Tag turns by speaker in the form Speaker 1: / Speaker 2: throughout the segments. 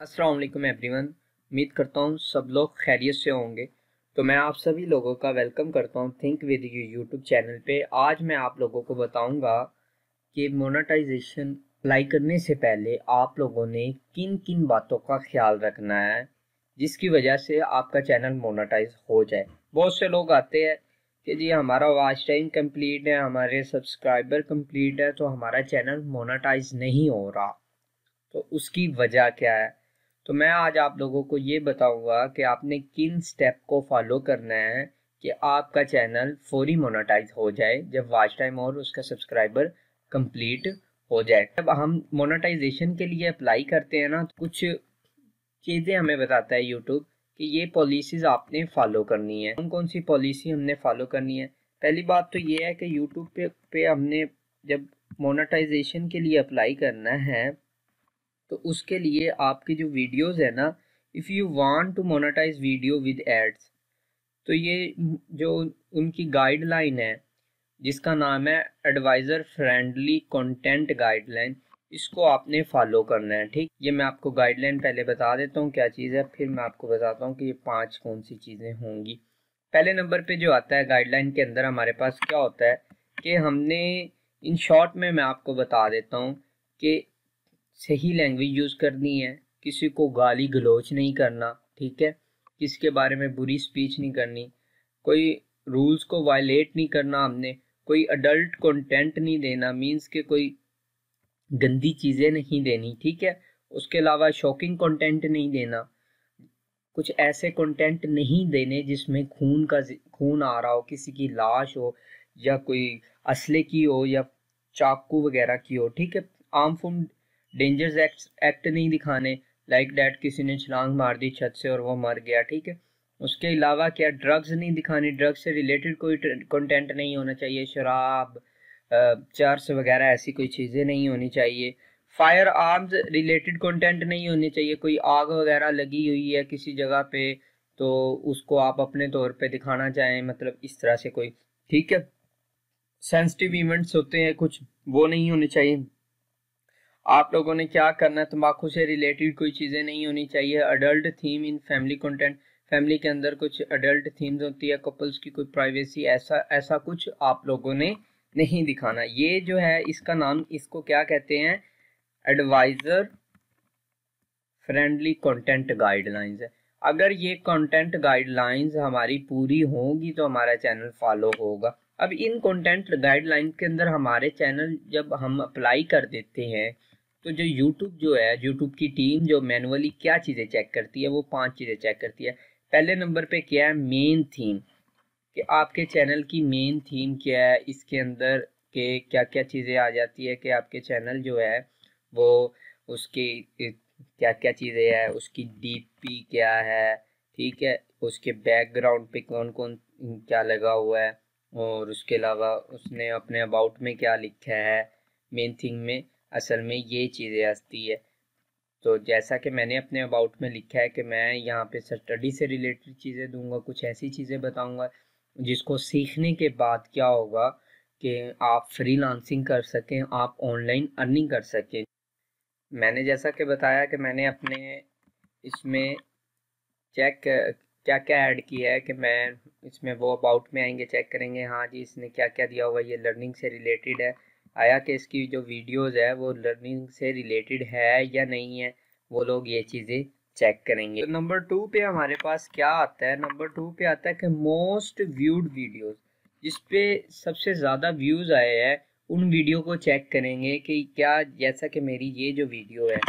Speaker 1: Aslam everyone उम्मीद करता हूँ सब लोग खैरियत से होंगे तो मैं आप सभी लोगों का वेलकम करता हूँ think with you YouTube channel पे आज मैं आप लोगों को बताऊँगा कि मोनाटाइजेशन अप्लाई करने से पहले आप लोगों ने किन किन बातों का ख्याल रखना है जिसकी वजह से आपका चैनल मोनाटाइज हो जाए बहुत से लोग आते हैं कि जी हमारा वॉच टाइम कम्प्लीट है हमारे सब्सक्राइबर कम्प्लीट है तो हमारा चैनल मोनाटाइज नहीं हो रहा तो उसकी वजह क्या है तो मैं आज आप लोगों को ये बताऊंगा कि आपने किन स्टेप को फॉलो करना है कि आपका चैनल फौरी मोनेटाइज हो जाए जब वॉच टाइम और उसका सब्सक्राइबर कंप्लीट हो जाए जब हम मोनेटाइजेशन के लिए अप्लाई करते हैं ना तो कुछ चीज़ें हमें बताता है यूट्यूब कि ये पॉलिसीज़ आपने फॉलो करनी है कौन कौन सी पॉलिसी हमने फॉलो करनी है पहली बात तो ये है कि यूट्यूब पे पे हमने जब मोनाटाइजेशन के लिए अप्लाई करना है तो उसके लिए आपकी जो वीडियोस है ना if you want to monetize video with ads तो ये जो उनकी गाइडलाइन है जिसका नाम है एडवाइज़र फ्रेंडली कंटेंट गाइडलाइन इसको आपने फॉलो करना है ठीक ये मैं आपको गाइडलाइन पहले बता देता हूँ क्या चीज़ है फिर मैं आपको बताता हूँ कि ये पांच कौन सी चीज़ें होंगी पहले नंबर पे जो आता है गाइडलाइन के अंदर हमारे पास क्या होता है कि हमने इन शॉर्ट में मैं आपको बता देता हूँ कि सही लैंग्वेज यूज़ करनी है किसी को गाली गलोच नहीं करना ठीक है किसी के बारे में बुरी स्पीच नहीं करनी कोई रूल्स को वायलेट नहीं करना हमने कोई अडल्ट कंटेंट नहीं देना मींस के कोई गंदी चीज़ें नहीं देनी ठीक है उसके अलावा शॉकिंग कंटेंट नहीं देना कुछ ऐसे कंटेंट नहीं देने जिसमें खून का खून आ रहा हो किसी की लाश हो या कोई असले की हो या चाकू वगैरह की हो ठीक है आम फूड डेंजर्स एक्ट एक्ट नहीं दिखाने लाइक like डैट किसी ने छलांग मार दी छत से और वो मर गया ठीक है उसके अलावा क्या ड्रग्स नहीं दिखाने ड्रग्स से रिलेटेड कोई कंटेंट नहीं होना चाहिए शराब चर्स वगैरह ऐसी कोई चीज़ें नहीं होनी चाहिए फायर आर्म्स रिलेटेड कंटेंट नहीं होने चाहिए कोई आग वगैरह लगी हुई है किसी जगह पे तो उसको आप अपने तौर पे दिखाना चाहें मतलब इस तरह से कोई ठीक है सेंसिटिव इवेंट्स होते हैं कुछ वो नहीं होने चाहिए आप लोगों ने क्या करना है तम्बाकू से रिलेटेड कोई चीज़ें नहीं होनी चाहिए adult theme in family content family के अंदर कुछ अडल्ट थीम्स होती है कपल्स की कोई प्राइवेसी ऐसा ऐसा कुछ आप लोगों ने नहीं दिखाना ये जो है इसका नाम इसको क्या कहते हैं एडवाइज़र फ्रेंडली कंटेंट गाइडलाइंस है अगर ये कंटेंट गाइडलाइंस हमारी पूरी होंगी तो हमारा चैनल फॉलो होगा अब इन कंटेंट गाइडलाइंस के अंदर हमारे चैनल जब हम अप्लाई कर देते हैं तो जो YouTube जो है YouTube की टीम जो मैनुअली क्या चीज़ें चेक करती है वो पांच चीज़ें चेक करती है पहले नंबर पे क्या है मेन थीम कि आपके चैनल की मेन थीम क्या है इसके अंदर के क्या क्या चीज़ें आ जाती है कि आपके चैनल जो है वो उसकी क्या क्या चीज़ें है उसकी डी क्या है ठीक है उसके बैकग्राउंड पे कौन कौन क्या लगा हुआ है और उसके अलावा उसने अपने अबाउट में क्या लिखा है मेन थिंग में असल में ये चीज़ें आती है तो जैसा कि मैंने अपने अबाउट में लिखा है कि मैं यहाँ पे स्टडी से रिलेटेड चीज़ें दूंगा कुछ ऐसी चीज़ें बताऊंगा जिसको सीखने के बाद क्या होगा कि आप फ्री लांसिंग कर सकें आप ऑनलाइन अर्निंग कर सकें मैंने जैसा कि बताया कि मैंने अपने इसमें चेक क्या क्या ऐड किया है कि मैं इसमें वो अबाउट में आएंगे चेक करेंगे हाँ जी इसने क्या क्या दिया हुआ ये लर्निंग से रिलेटेड है आया कि इसकी जो वीडियोज़ है वो लर्निंग से रिलेटेड है या नहीं है वो लोग ये चीज़ें चेक करेंगे तो नंबर टू पे हमारे पास क्या आता है नंबर टू पे आता है कि मोस्ट व्यूड वीडियोस जिस पे सबसे ज़्यादा व्यूज़ आए हैं उन वीडियो को चेक करेंगे कि क्या जैसा कि मेरी ये जो वीडियो है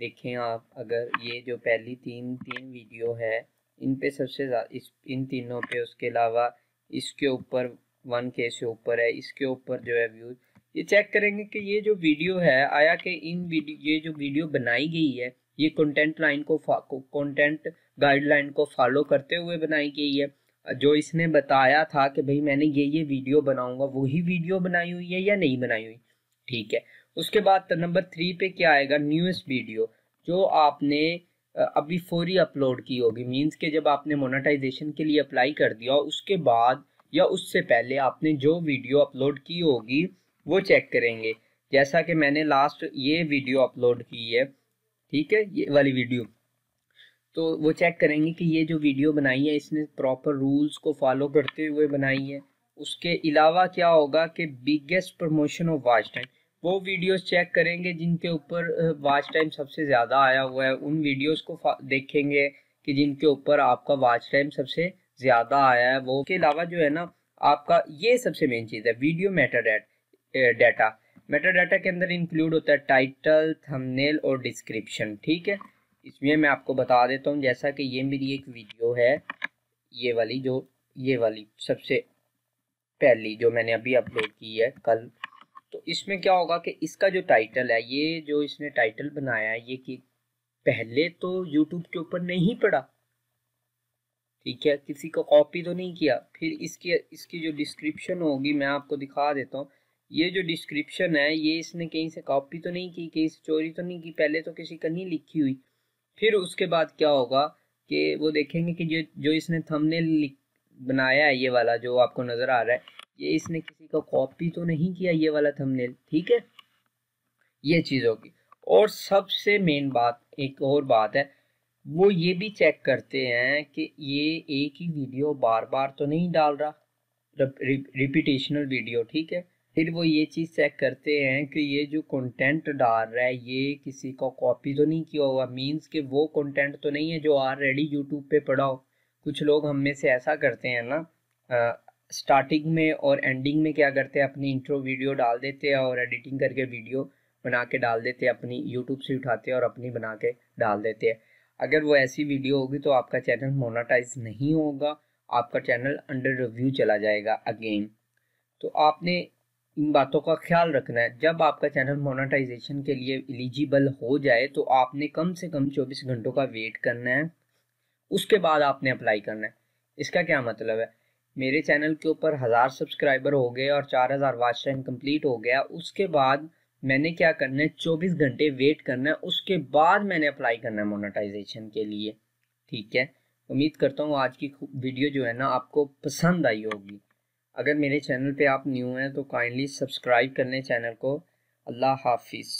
Speaker 1: देखें आप अगर ये जो पहली तीन तीन वीडियो है इन पे सबसे इस इन तीनों पे उसके अलावा इसके ऊपर वन के से ऊपर है इसके ऊपर जो है व्यूज़ ये चेक करेंगे कि ये जो वीडियो है आया कि इन वीडियो ये जो वीडियो बनाई गई है ये कंटेंट लाइन को कंटेंट गाइडलाइन को फॉलो करते हुए बनाई गई है जो इसने बताया था कि भाई मैंने ये ये वीडियो बनाऊंगा वही वीडियो बनाई हुई है या नहीं बनाई हुई ठीक है उसके बाद नंबर तो थ्री पे क्या आएगा न्यूएस्ट वीडियो जो आपने अभी फोरी अपलोड की होगी मीन्स के जब आपने मोनाटाइजेशन के लिए अप्लाई कर दिया उसके बाद या उससे पहले आपने जो वीडियो अपलोड की होगी वो चेक करेंगे जैसा कि मैंने लास्ट ये वीडियो अपलोड की है ठीक है ये वाली वीडियो तो वो चेक करेंगे कि ये जो वीडियो बनाई है इसने प्रॉपर रूल्स को फॉलो करते हुए बनाई है उसके अलावा क्या होगा कि biggest promotion of watch time वो वीडियोस चेक करेंगे जिनके ऊपर वाच टाइम सबसे ज़्यादा आया हुआ है उन वीडियोस को देखेंगे कि जिनके ऊपर आपका वाच टाइम सबसे ज़्यादा आया है वो के अलावा जो है ना आपका ये सबसे मेन चीज़ है video matter date data metadata के अंदर इंक्लूड होता है टाइटल थंबनेल और डिस्क्रिप्शन ठीक है इसमें मैं आपको बता देता हूँ जैसा कि ये मेरी एक वीडियो है ये वाली जो ये वाली सबसे पहली जो मैंने अभी अपलोड की है कल तो इसमें क्या होगा कि इसका जो टाइटल है ये जो इसने टाइटल बनाया है ये कि पहले तो यूट्यूब के ऊपर नहीं पड़ा ठीक है किसी को कॉपी तो नहीं किया फिर इसकी इसकी जो डिस्क्रिप्शन होगी मैं आपको दिखा देता हूँ ये जो डिस्क्रिप्शन है ये इसने कहीं से कॉपी तो नहीं की कहीं से चोरी तो नहीं की पहले तो किसी का नहीं लिखी हुई फिर उसके बाद क्या होगा कि वो देखेंगे कि जो जो इसने थमने बनाया है ये वाला जो आपको नज़र आ रहा है ये इसने किसी का कॉपी तो नहीं किया ये वाला थमने ठीक है ये चीज़ होगी और सबसे मेन बात एक और बात है वो ये भी चेक करते हैं कि ये एक ही वीडियो बार बार तो नहीं डाल रहा रिपीटेशनल वीडियो ठीक है फिर वो ये चीज़ चेक करते हैं कि ये जो कंटेंट डाल रहा है ये किसी को कॉपी तो नहीं किया हुआ मींस कि वो कंटेंट तो नहीं है जो ऑलरेडी यूट्यूब पे पढ़ाओ हो कुछ लोग हम में से ऐसा करते हैं ना स्टार्टिंग में और एंडिंग में क्या करते हैं अपनी इंट्रो वीडियो डाल देते हैं और एडिटिंग करके वीडियो बना के डाल देते हैं अपनी यूट्यूब से उठाते हैं और अपनी बना के डाल देते हैं अगर वो ऐसी वीडियो होगी तो आपका चैनल मोनाटाइज नहीं होगा आपका चैनल अंडर रिव्यू चला जाएगा अगेन तो आपने इन बातों का ख्याल रखना है जब आपका चैनल मोनेटाइजेशन के लिए एलिजिबल हो जाए तो आपने कम से कम 24 घंटों का वेट करना है उसके बाद आपने अप्लाई करना है इसका क्या मतलब है मेरे चैनल के ऊपर हज़ार सब्सक्राइबर हो गए और चार हज़ार वॉच टाइम हो गया उसके बाद मैंने क्या करना है चौबीस घंटे वेट करना है उसके बाद मैंने अप्लाई करना है मोनेटाइजेशन के लिए ठीक है उम्मीद करता हूँ आज की वीडियो जो है ना आपको पसंद आई होगी अगर मेरे चैनल पे आप न्यू हैं तो काइंडली सब्सक्राइब करने चैनल को अल्लाह हाफिज़